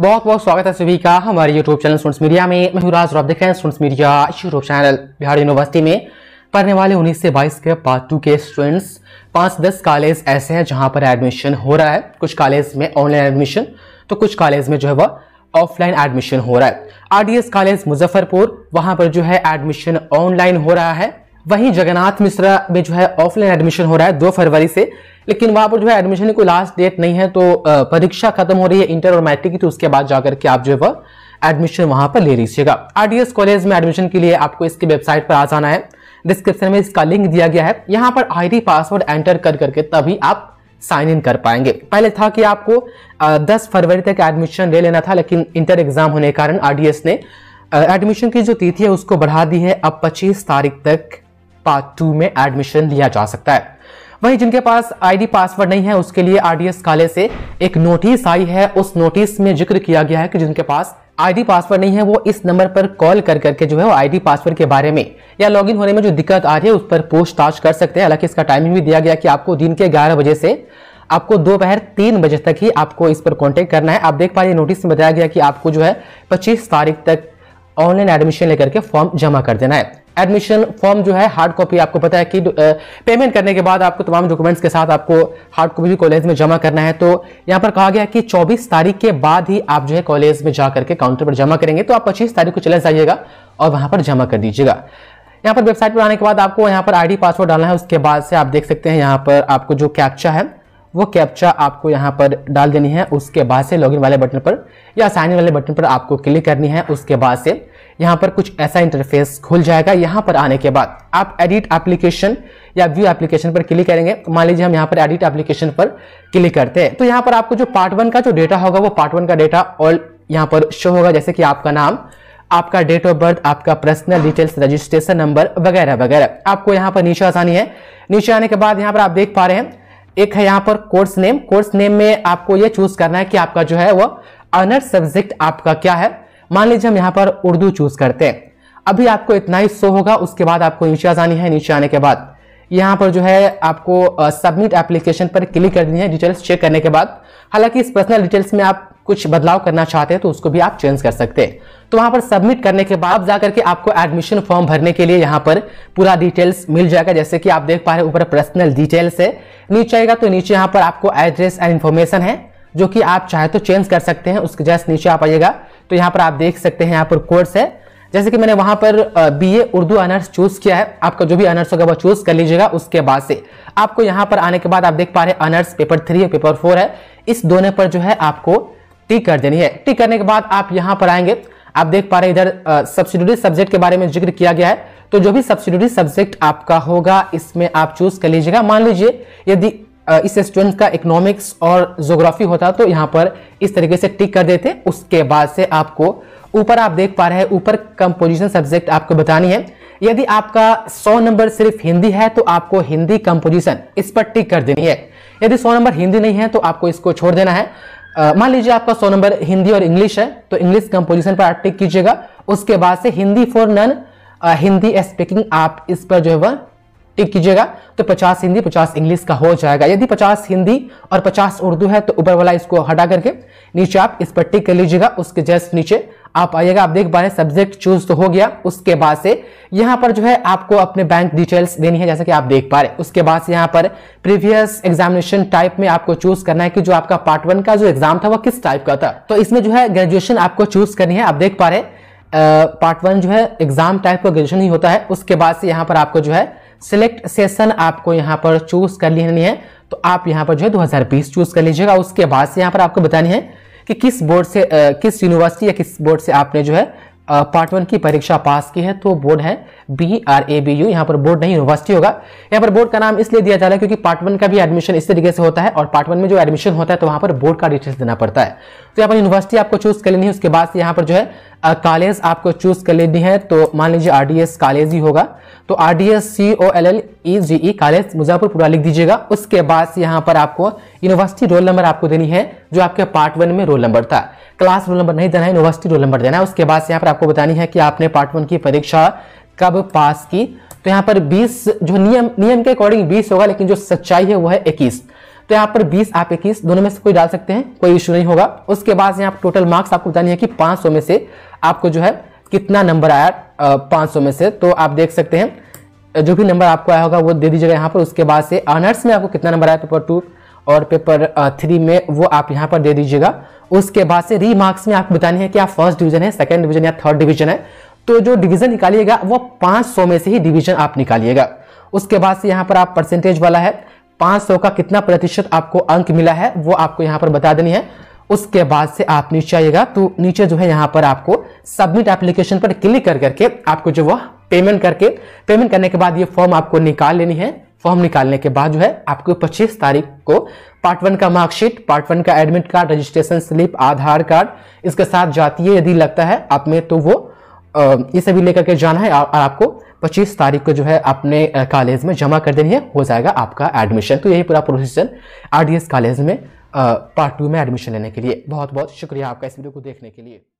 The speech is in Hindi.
बहुत बहुत स्वागत है सभी का हमारे यूट्यूब चैनल स्टूडेंट्स मीडिया में मैं और आप देख रहे हैं students media YouTube channel Bihar university में पढ़ने वाले 19 से 22 के पार्ट टू के स्टूडेंट्स पाँच दस कॉलेज ऐसे हैं जहां पर एडमिशन हो रहा है कुछ कॉलेज में ऑनलाइन एडमिशन तो कुछ कॉलेज में जो है वह ऑफलाइन एडमिशन हो रहा है आर कॉलेज मुजफ्फरपुर वहाँ पर जो है एडमिशन ऑनलाइन हो रहा है वहीं जगन्नाथ मिश्रा में जो है ऑफलाइन एडमिशन हो रहा है दो फरवरी से लेकिन वहां पर जो है एडमिशन की कोई लास्ट डेट नहीं है तो परीक्षा खत्म हो रही है इंटर और मैट्रिक की तो उसके बाद जाकर के आप जो है वह एडमिशन वहां पर ले लीजिएगा आरडीएस कॉलेज में एडमिशन के लिए आपको इसकी वेबसाइट पर आ जाना है डिस्क्रिप्शन में इसका लिंक दिया गया है यहाँ पर आईडी पासवर्ड एंटर कर करके तभी आप साइन इन कर पाएंगे पहले था कि आपको 10 फरवरी तक एडमिशन ले लेना था लेकिन इंटर एग्जाम होने के कारण आरडीएस ने एडमिशन की जो तिथि है उसको बढ़ा दी है अब 25 तारीख तक पार्ट टू में एडमिशन लिया जा सकता है वहीं जिनके पास आईडी पासवर्ड नहीं है उसके लिए आरडीएस काले से एक नोटिस आई है उस नोटिस में जिक्र किया गया है कि जिनके पास आईडी पासवर्ड नहीं है वो इस नंबर पर कॉल कर करके जो है वो आईडी पासवर्ड के बारे में या लॉगिन होने में जो दिक्कत आ रही है उस पर पूछताछ कर सकते हैं हालांकि इसका टाइमिंग भी दिया गया कि आपको दिन के ग्यारह बजे से आपको दोपहर तीन बजे तक ही आपको इस पर कांटेक्ट करना है आप देख पा रहे नोटिस में बताया गया कि आपको जो है 25 तारीख तक ऑनलाइन एडमिशन लेकर के फॉर्म जमा कर देना है एडमिशन फॉर्म जो है हार्ड कॉपी आपको पता है कि पेमेंट करने के बाद आपको तमाम डॉक्यूमेंट्स के साथ आपको हार्ड कॉपी भी कॉलेज में जमा करना है तो यहाँ पर कहा गया कि 24 तारीख के बाद ही आप जो है कॉलेज में जा करके काउंटर पर जमा करेंगे तो आप 25 तारीख को चले जाइएगा और वहाँ पर जमा कर दीजिएगा यहाँ पर वेबसाइट पर आने के बाद आपको यहाँ पर आईडी पासवर्ड डालना है उसके बाद से आप देख सकते हैं यहाँ पर आपको जो कैप्चा है वो कैप्चा आपको यहाँ पर डाल देनी है उसके बाद से लॉगिन वाले बटन पर या साइन वाले बटन पर आपको क्लिक करनी है उसके बाद से यहाँ पर कुछ ऐसा इंटरफेस खुल जाएगा यहाँ पर आने के बाद आप एडिट एप्लीकेशन या व्यू एप्लीकेशन पर क्लिक करेंगे मान लीजिए हम यहाँ पर एडिट एप्लीकेशन पर क्लिक करते हैं तो यहाँ पर आपको जो पार्ट वन का जो डेटा होगा वो पार्ट वन का डेटा ऑल यहाँ पर शो होगा जैसे कि आपका नाम आपका डेट ऑफ बर्थ आपका पर्सनल डिटेल्स रजिस्ट्रेशन नंबर वगैरह वगैरह आपको यहाँ पर नीचे आसानी है नीचे आने के बाद यहाँ पर आप देख पा रहे हैं एक है यहाँ पर कोर्स नेम कोर्स नेम में आपको ये चूज करना है कि आपका जो है वह अनर सब्जेक्ट आपका क्या है मान लीजिए हम यहाँ पर उर्दू चूज करते हैं अभी आपको इतना ही शो होगा उसके बाद आपको नीचे आनी जानी है नीचे आने के बाद यहाँ पर जो है आपको सबमिट एप्लीकेशन पर क्लिक कर देनी है डिटेल्स चेक करने के बाद हालांकि इस पर्सनल डिटेल्स में आप कुछ बदलाव करना चाहते हैं तो उसको भी आप चेंज कर सकते हैं तो वहां पर सबमिट करने के बाद जाकर के आपको एडमिशन फॉर्म भरने के लिए यहाँ पर पूरा डिटेल्स मिल जाएगा जैसे कि आप देख पा रहे ऊपर पर्सनल डिटेल्स है नीचे आएगा तो नीचे यहाँ पर आपको एड्रेस एंड इन्फॉर्मेशन है जो कि आप चाहे तो चेंज कर सकते हैं उसके जस्ट नीचे आप आइएगा तो यहाँ पर आप देख सकते हैं यहाँ पर कोर्स है जैसे कि मैंने वहां पर B A Urdu honours choose किया है आपका जो भी अनर्स होगा वो चूज कर लीजिएगा उसके बाद से आपको यहाँ पर आने के बाद आप देख पा रहे हैं अनर्स पेपर थ्री और पेपर फोर है इस दोनों पर जो है आपको टिक कर देनी है टिक करने के बाद आप यहां पर आएंगे आप देख पा रहे इधर सब्सिडरी सब्जेक्ट के बारे में जिक्र किया गया है तो जो भी सब्सिडरी सब्जेक्ट आपका होगा इसमें आप चूज कर लीजिएगा मान लीजिए यदि इस स्टूडेंट का इकोनॉमिक्स और जोग्राफी होता तो यहाँ पर इस तरीके से टिक कर देते उसके बाद से आपको ऊपर आप देख पा रहे हैं ऊपर कंपोजिशन सब्जेक्ट आपको बतानी है यदि आपका 100 नंबर सिर्फ हिंदी है तो आपको हिंदी कंपोजिशन इस पर टिक कर देनी है यदि 100 नंबर हिंदी नहीं है तो आपको इसको छोड़ देना है मान लीजिए आपका सौ नंबर हिंदी और इंग्लिश है तो इंग्लिश कंपोजिशन पर आप टिक कीजिएगा उसके बाद से Hindi for non Hindi speaking आप इस पर जो है वह टिक कीजिएगा तो 50 हिंदी 50 इंग्लिश का हो जाएगा यदि 50 हिंदी और 50 उर्दू है तो ऊपर वाला इसको हटा करके नीचे आप इस पर टिक कर लीजिएगा उसके जस्ट नीचे आप आइएगा आप देख पा रहे सब्जेक्ट चूज तो हो गया उसके बाद से यहाँ पर जो है आपको अपने बैंक डिटेल्स देनी है जैसा कि आप देख पा रहे उसके बाद से यहाँ पर प्रीवियस एग्जामिनेशन टाइप में आपको चूज करना है कि जो आपका पार्ट वन का जो एग्जाम था वह किस टाइप का था तो इसमें जो है ग्रेजुएशन आपको चूज करनी है आप देख पा रहे पार्ट वन जो है एग्जाम टाइप का ग्रेजुएशन ही होता है उसके बाद से यहाँ पर आपको जो है सिलेक्ट सेशन आपको यहाँ पर चूज कर लेनी है तो आप यहाँ पर जो है 2020 चूज कर लीजिएगा उसके बाद से यहाँ पर आपको बतानी है कि किस बोर्ड से किस यूनिवर्सिटी या किस बोर्ड से आपने जो है पार्ट वन की परीक्षा पास की है तो बोर्ड है B R A B U यहाँ पर बोर्ड नहीं यूनिवर्सिटी होगा यहाँ पर बोर्ड का नाम इसलिए दिया जा रहा है क्योंकि पार्ट वन का भी एडमिशन इस तरीके से होता है और पार्ट वन में जो एडमिशन होता है तो वहाँ पर बोर्ड का डिटेल्स देना पड़ता है तो यहाँ पर यूनिवर्सिटी आपको चूज कर लेनी है उसके बाद यहाँ पर जो है कॉलेज आपको चूज कर लेनी है तो मान लीजिए आर एस कॉलेज ही होगा तो R D S C O L L E G E college Muzaffarpur पूरा लिख दीजिएगा उसके बाद से यहाँ पर आपको यूनिवर्सिटी रोल नंबर आपको देनी है जो आपके पार्ट वन में रोल नंबर था क्लास रोल नंबर नहीं देना है यूनिवर्सिटी रोल नंबर देना है उसके बाद यहाँ पर आपको बतानी है कि आपने पार्ट वन की परीक्षा कब पास की तो यहाँ पर बीस जो नियम नियम के अकॉर्डिंग बीस होगा लेकिन जो सच्चाई है वो है इक्कीस तो यहाँ पर 20 आप 21 दोनों में से कोई डाल सकते हैं कोई इशू नहीं होगा उसके बाद यहाँ पर टोटल मार्क्स आपको बतानी है कि 500 में से आपको जो है कितना नंबर आया पाँच में से तो आप देख सकते हैं जो भी नंबर आपको आया होगा वो दे दीजिएगा यहाँ पर उसके बाद से ऑनर्स में आपको कितना नंबर आया पेपर टू और पेपर थ्री में वो आप यहाँ पर दे दीजिएगा उसके बाद से री मार्क्स में आपको बतानी है कि आप फर्स्ट डिवीजन है सेकंड डिवीजन या थर्ड डिवीजन है तो जो डिवीजन निकालिएगा वो 500 में से ही डिवीजन आप निकालिएगा उसके बाद से यहाँ पर आप परसेंटेज वाला है 500 का कितना प्रतिशत आपको अंक मिला है वो आपको यहाँ पर बता देनी है उसके बाद से आप नीचे आइएगा तो नीचे जो है यहाँ पर आपको सबमिट एप्लीकेशन पर क्लिक कर करके आपको जो वह पेमेंट करके पेमेंट करने के बाद ये फॉर्म आपको निकाल लेनी है फॉर्म निकालने के बाद जो है आपको 25 तारीख को पार्ट वन का मार्कशीट पार्ट वन का admit card registration slip Aadhaar card इसके साथ जाती है यदि लगता है आप में तो वो ये सभी लेकर के जाना है और आपको 25 तारीख को जो है अपने कॉलेज में जमा कर देनी है हो जाएगा आपका एडमिशन तो यही पूरा प्रोसीजर आर कॉलेज में पार्ट टू में एडमिशन लेने के लिए बहुत बहुत शुक्रिया आपका इस वीडियो को देखने के लिए